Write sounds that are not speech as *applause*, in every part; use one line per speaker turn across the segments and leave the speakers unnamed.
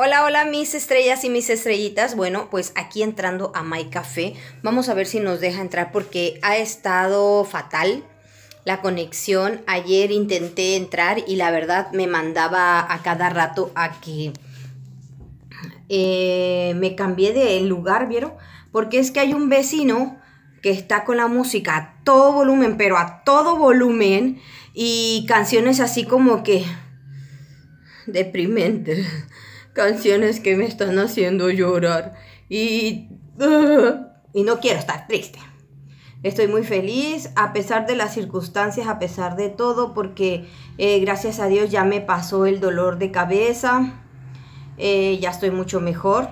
Hola, hola mis estrellas y mis estrellitas. Bueno, pues aquí entrando a My Café, vamos a ver si nos deja entrar porque ha estado fatal la conexión. Ayer intenté entrar y la verdad me mandaba a cada rato a que eh, me cambié de lugar, ¿vieron? Porque es que hay un vecino que está con la música a todo volumen, pero a todo volumen y canciones así como que deprimentes canciones que me están haciendo llorar y... y no quiero estar triste. Estoy muy feliz a pesar de las circunstancias, a pesar de todo, porque eh, gracias a Dios ya me pasó el dolor de cabeza, eh, ya estoy mucho mejor.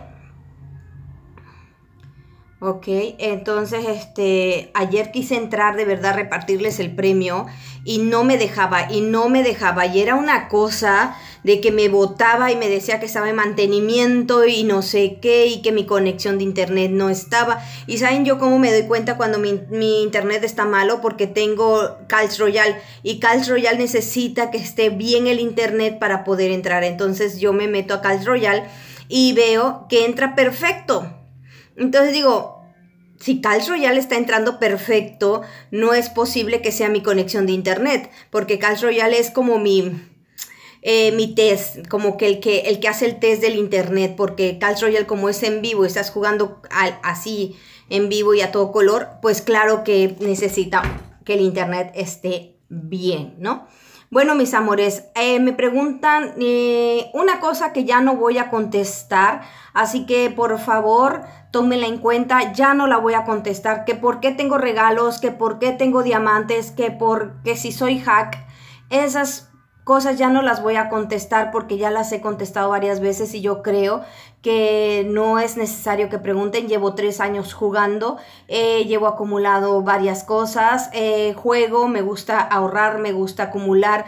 Ok, entonces este, ayer quise entrar de verdad repartirles el premio y no me dejaba, y no me dejaba, y era una cosa de que me votaba y me decía que estaba en mantenimiento y no sé qué, y que mi conexión de internet no estaba. Y saben yo cómo me doy cuenta cuando mi, mi internet está malo, porque tengo Calz Royal, y Calz Royal necesita que esté bien el internet para poder entrar. Entonces yo me meto a Calz Royal y veo que entra perfecto entonces digo, si Calls Royale está entrando perfecto, no es posible que sea mi conexión de internet, porque Calls Royale es como mi, eh, mi test, como que el, que el que hace el test del internet, porque Calls Royale como es en vivo, estás jugando así en vivo y a todo color, pues claro que necesita que el internet esté bien, ¿no? Bueno, mis amores, eh, me preguntan eh, una cosa que ya no voy a contestar, así que por favor tómenla en cuenta, ya no la voy a contestar, que por qué tengo regalos, que por qué tengo diamantes, que por qué si soy hack, esas cosas ya no las voy a contestar porque ya las he contestado varias veces y yo creo que no es necesario que pregunten. Llevo tres años jugando, eh, llevo acumulado varias cosas, eh, juego, me gusta ahorrar, me gusta acumular.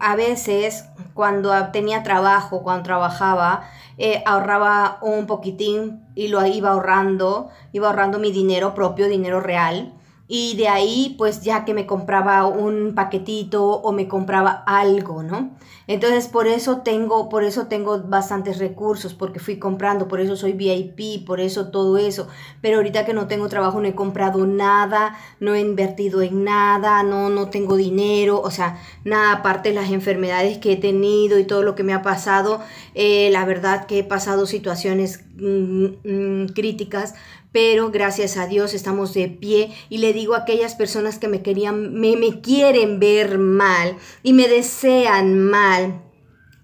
a veces cuando tenía trabajo, cuando trabajaba, eh, ahorraba un poquitín y lo iba ahorrando, iba ahorrando mi dinero propio, dinero real y de ahí pues ya que me compraba un paquetito o me compraba algo, ¿no? Entonces por eso tengo, por eso tengo bastantes recursos, porque fui comprando, por eso soy VIP, por eso todo eso, pero ahorita que no tengo trabajo no he comprado nada, no he invertido en nada, no, no tengo dinero, o sea, nada aparte de las enfermedades que he tenido y todo lo que me ha pasado, eh, la verdad que he pasado situaciones Mm, mm, críticas, pero gracias a Dios estamos de pie y le digo a aquellas personas que me querían, me, me quieren ver mal y me desean mal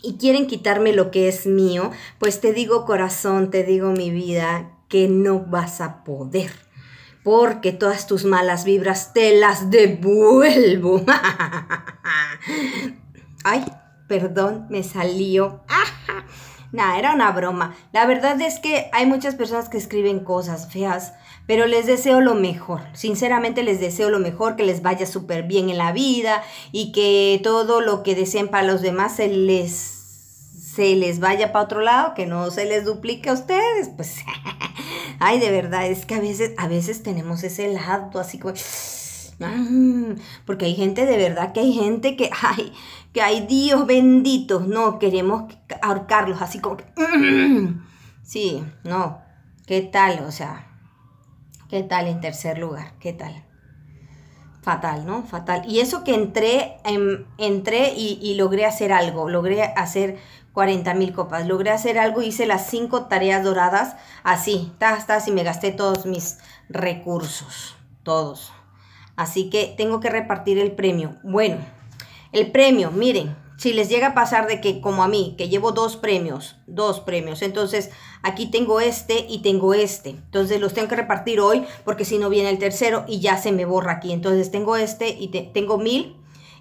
y quieren quitarme lo que es mío, pues te digo corazón, te digo mi vida, que no vas a poder. Porque todas tus malas vibras te las devuelvo. *laughs* Ay, perdón, me salió. *laughs* Nah, era una broma. La verdad es que hay muchas personas que escriben cosas feas, pero les deseo lo mejor. Sinceramente les deseo lo mejor, que les vaya súper bien en la vida y que todo lo que deseen para los demás se les se les vaya para otro lado, que no se les duplique a ustedes, pues *laughs* ay, de verdad, es que a veces a veces tenemos ese lado así como Mm, porque hay gente de verdad que hay gente que hay, que hay Dios bendito, No, queremos ahorcarlos así como que. Mm. Sí, no. ¿Qué tal? O sea, ¿qué tal en tercer lugar? ¿Qué tal? Fatal, ¿no? Fatal. Y eso que entré, entré y, logré hacer algo, logré hacer 40 mil copas, logré hacer algo, hice las cinco tareas doradas así, tas, tas, y me gasté todos mis recursos, todos. Así que tengo que repartir el premio. Bueno, el premio, miren, si les llega a pasar de que como a mí, que llevo dos premios, dos premios, entonces aquí tengo este y tengo este, entonces los tengo que repartir hoy porque si no viene el tercero y ya se me borra aquí, entonces tengo este y tengo mil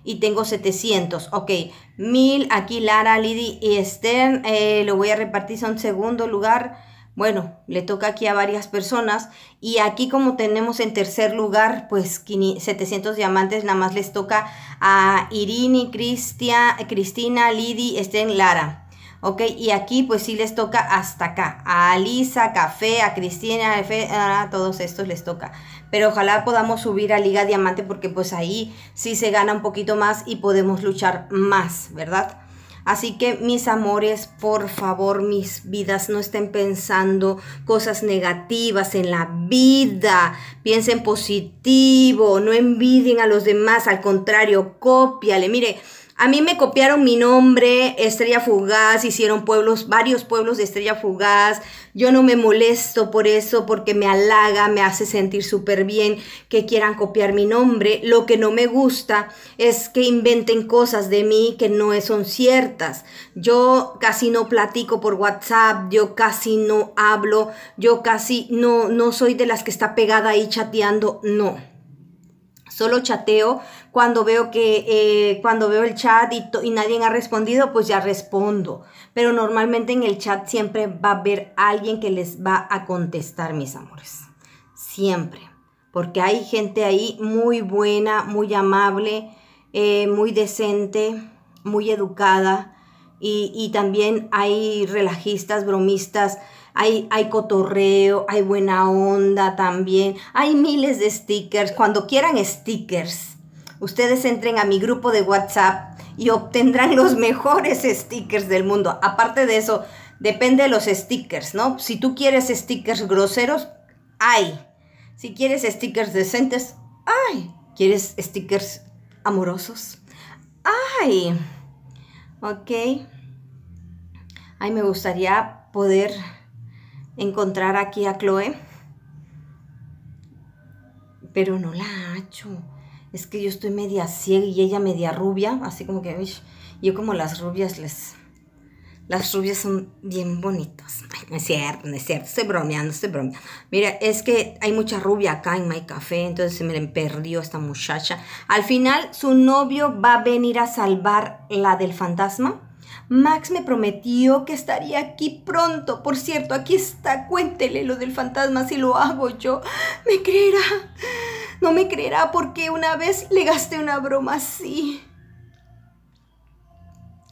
y tengo 700, ok, mil aquí Lara, Lidi y Esther. Eh, lo voy a repartir a un segundo lugar, bueno, le toca aquí a varias personas y aquí como tenemos en tercer lugar, pues 700 diamantes, nada más les toca a Irini, Cristia, Cristina, Lidi, Estén, Lara. ¿ok? Y aquí pues sí les toca hasta acá, a Alisa, Café, a Cristina, a, a todos estos les toca. Pero ojalá podamos subir a Liga Diamante porque pues ahí sí se gana un poquito más y podemos luchar más, ¿verdad? Así que mis amores, por favor, mis vidas, no estén pensando cosas negativas en la vida. Piensen positivo, no envidien a los demás, al contrario, cópiale. Mire, a mí me copiaron mi nombre, Estrella Fugaz, hicieron pueblos, varios pueblos de Estrella Fugaz. Yo no me molesto por eso porque me halaga, me hace sentir súper bien que quieran copiar mi nombre. Lo que no me gusta es que inventen cosas de mí que no son ciertas. Yo casi no platico por WhatsApp, yo casi no hablo, yo casi no, no soy de las que está pegada ahí chateando, no solo chateo. Cuando veo que eh, cuando veo el chat y, nadie ha respondido, pues ya respondo. Pero normalmente en el chat siempre va a haber alguien que les va a contestar, mis amores. Siempre. Porque hay gente ahí muy buena, muy amable, eh, muy decente, muy educada. Y, y también hay relajistas, bromistas, hay, cotorreo, hay buena onda también, hay miles de stickers, cuando quieran stickers, ustedes entren a mi grupo de WhatsApp y obtendrán los mejores stickers del mundo. Aparte de eso, depende de los stickers, ¿no? Si tú quieres stickers groseros, hay. Si quieres stickers decentes, hay. ¿Quieres stickers amorosos? ¡Ay! Ok. Ay, me gustaría poder encontrar aquí a Chloe. Pero no la ha hecho Es que yo estoy media ciega y ella media rubia, así como que uy, yo como las rubias les... Las rubias son bien bonitas. no es cierto, no es cierto. Estoy bromeando, estoy bromeando. Mira, es que hay mucha rubia acá en My Café, entonces se me perdió esta muchacha. Al final, su novio va a venir a salvar la del fantasma Max me prometió que estaría aquí pronto. Por cierto, aquí está. Cuéntele lo del fantasma si lo hago yo. ¿Me creerá? No me creerá porque una vez le gasté una broma así.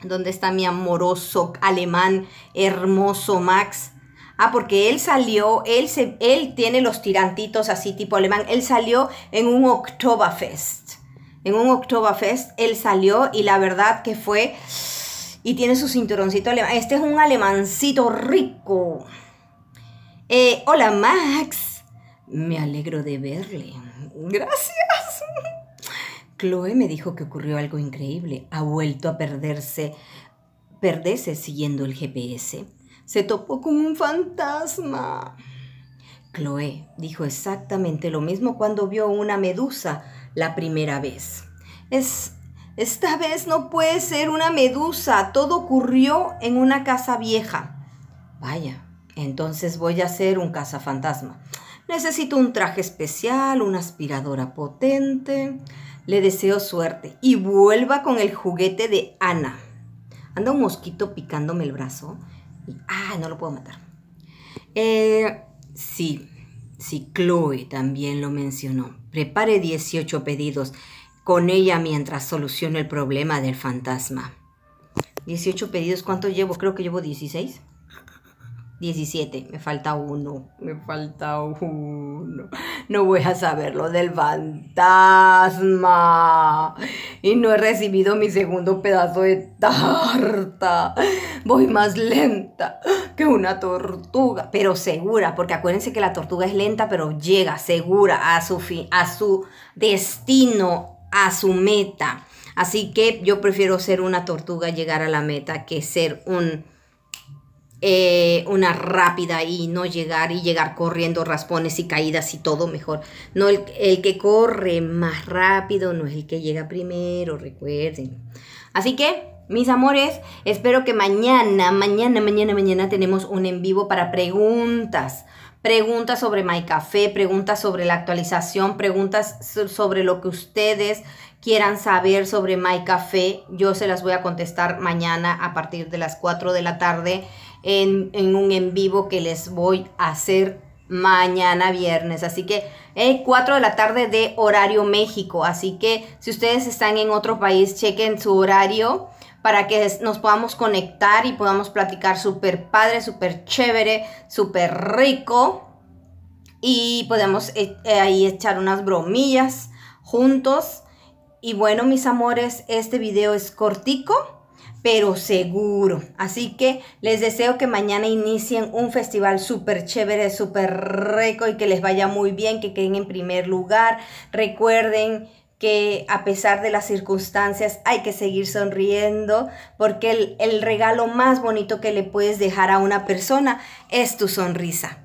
¿Dónde está mi amoroso alemán hermoso Max? Ah, porque él salió, él, se, él tiene los tirantitos así tipo alemán. Él salió en un Oktoberfest. En un Oktoberfest él salió y la verdad que fue y tiene su cinturoncito alemán. Este es un alemancito rico. Eh, hola Max, me alegro de verle. Gracias. Chloe me dijo que ocurrió algo increíble. Ha vuelto a perderse, perderse siguiendo el GPS. Se topó con un fantasma. Chloe dijo exactamente lo mismo cuando vio una medusa la primera vez. Es esta vez no puede ser una medusa, todo ocurrió en una casa vieja. Vaya, entonces voy a ser un cazafantasma. Necesito un traje especial, una aspiradora potente. Le deseo suerte y vuelva con el juguete de Ana. Anda un mosquito picándome el brazo y ah, no lo puedo matar. Eh, sí, sí, Chloe también lo mencionó. Prepare 18 pedidos con ella mientras soluciono el problema del fantasma. 18 pedidos, ¿cuánto llevo? Creo que llevo 16. 17, me falta uno, me falta uno. No voy a saber lo del fantasma. Y no he recibido mi segundo pedazo de tarta. Voy más lenta que una tortuga, pero segura, porque acuérdense que la tortuga es lenta, pero llega segura a su fin, a su destino a su meta. Así que yo prefiero ser una tortuga, llegar a la meta, que ser un, eh, una rápida y no llegar y llegar corriendo raspones y caídas y todo mejor. No, el, el, que corre más rápido no es el que llega primero, recuerden. Así que, mis amores, espero que mañana, mañana, mañana, mañana tenemos un en vivo para preguntas preguntas sobre My Café, preguntas sobre la actualización, preguntas sobre lo que ustedes quieran saber sobre My Café. Yo se las voy a contestar mañana a partir de las 4 de la tarde en, un en vivo que les voy a hacer mañana viernes. Así que 4 eh, de la tarde de horario México. Así que si ustedes están en otro país, chequen su horario para que nos podamos conectar y podamos platicar súper padre, súper chévere, súper rico. Y podemos eh, eh, ahí echar unas bromillas juntos. Y bueno, mis amores, este video es cortico pero seguro. Así que les deseo que mañana inicien un festival súper chévere, súper rico y que les vaya muy bien, que queden en primer lugar. Recuerden que a pesar de las circunstancias hay que seguir sonriendo porque el, el, regalo más bonito que le puedes dejar a una persona es tu sonrisa.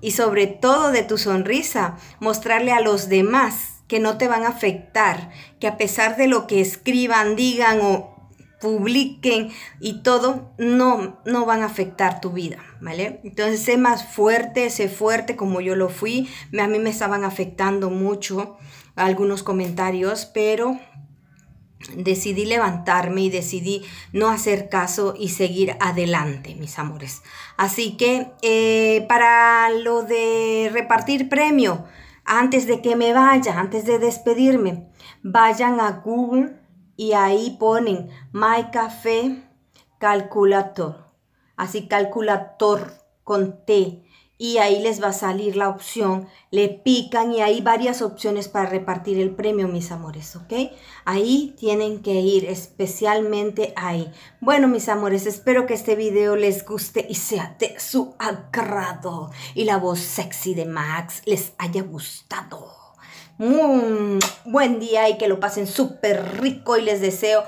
Y sobre todo de tu sonrisa, mostrarle a los demás que no te van a afectar, que a pesar de lo que escriban, digan o publiquen y todo, no, no van a afectar tu vida, ¿vale? Entonces, sé más fuerte, sé fuerte como yo lo fui. A mí me estaban afectando mucho algunos comentarios, pero decidí levantarme y decidí no hacer caso y seguir adelante, mis amores. Así que eh, para lo de repartir premio, antes de que me vaya, antes de despedirme, vayan a Google y ahí ponen My Café Calculator. Así calculator con T. Y ahí les va a salir la opción. Le pican y hay varias opciones para repartir el premio, mis amores. ¿Ok? Ahí tienen que ir, especialmente ahí. Bueno, mis amores, espero que este video les guste y sea de su agrado. Y la voz sexy de Max les haya gustado un mm, buen día y que lo pasen súper rico y les deseo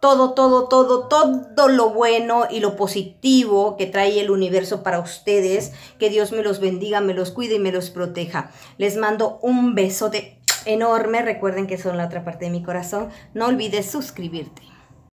todo, todo, todo, todo lo bueno y lo positivo que trae el universo para ustedes. Que Dios me los bendiga, me los cuide y me los proteja. Les mando un de enorme. Recuerden que son la otra parte de mi corazón. No olvides suscribirte.